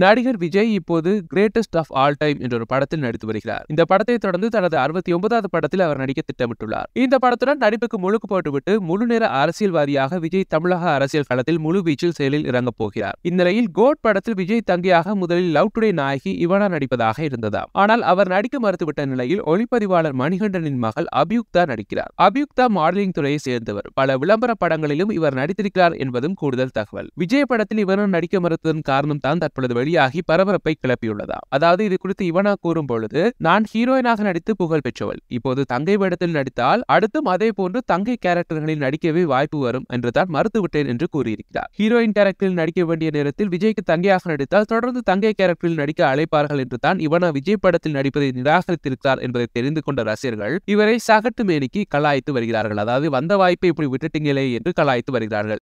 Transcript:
நடிகர் விஜய் இப்போது greatest of all time என்ற ஒரு படத்தில் நடித்து வருகிறார் இந்த படத்தை தொடர்ந்து தனது அறுபத்தி ஒன்பதாவது படத்தில் அவர் நடிக்க திட்டமிட்டுள்ளார் இந்த படத்துடன் நடிப்புக்கு முழுக்கு போட்டுவிட்டு முழு நேர அரசியல்வாதியாக விஜய் தமிழக அரசியல் களத்தில் முழு வீச்சில் செயலில் இறங்கப் போகிறார் இந்நிலையில் கோட் படத்தில் விஜய் தங்கையாக முதலில் லவ் டுடே நாயகி இவனா நடிப்பதாக இருந்ததாம் ஆனால் அவர் நடிக்க மறுத்துவிட்ட நிலையில் ஒளிப்பதிவாளர் மணிகண்டனின் மகள் அபியுக்தா நடிக்கிறார் அபியுக்தா மாடலிங் துறையை சேர்ந்தவர் பல விளம்பர படங்களிலும் இவர் நடித்திருக்கிறார் என்பதும் கூடுதல் தகவல் விஜய் படத்தில் இவனும் நடிக்க மறுத்ததன் காரணம் தான் தற்பொழுது வெளியாகி பரபரப்பை கிளப்பியுள்ளதா அதாவது இது குறித்து இவனா கூறும் பொழுது நான் ஹீரோயினாக நடித்து புகழ் பெற்றவள் இப்போது தங்கை வேடத்தில் நடித்தால் அடுத்தும் அதே போன்று தங்கை கேரக்டர்களில் நடிக்கவே வாய்ப்பு வரும் என்றுதான் மறுத்துவிட்டேன் என்று கூறியிருக்கிறார் ஹீரோயின் கேரக்டரில் நடிக்க வேண்டிய நேரத்தில் விஜய்க்கு தங்கையாக நடித்தால் தொடர்ந்து தங்கை கேரக்டரில் நடிக்க அழைப்பார்கள் என்று தான் இவனா விஜய் படத்தில் நடிப்பதை நிராகரித்திருக்கிறார் என்பதை தெரிந்து கொண்ட ரசிகர்கள் இவரை சகட்டு மேனிக்கு கலாய்த்து வருகிறார்கள் அதாவது வந்த வாய்ப்பை இப்படி விட்டுட்டீங்களே என்று கலாய்த்து வருகிறார்கள்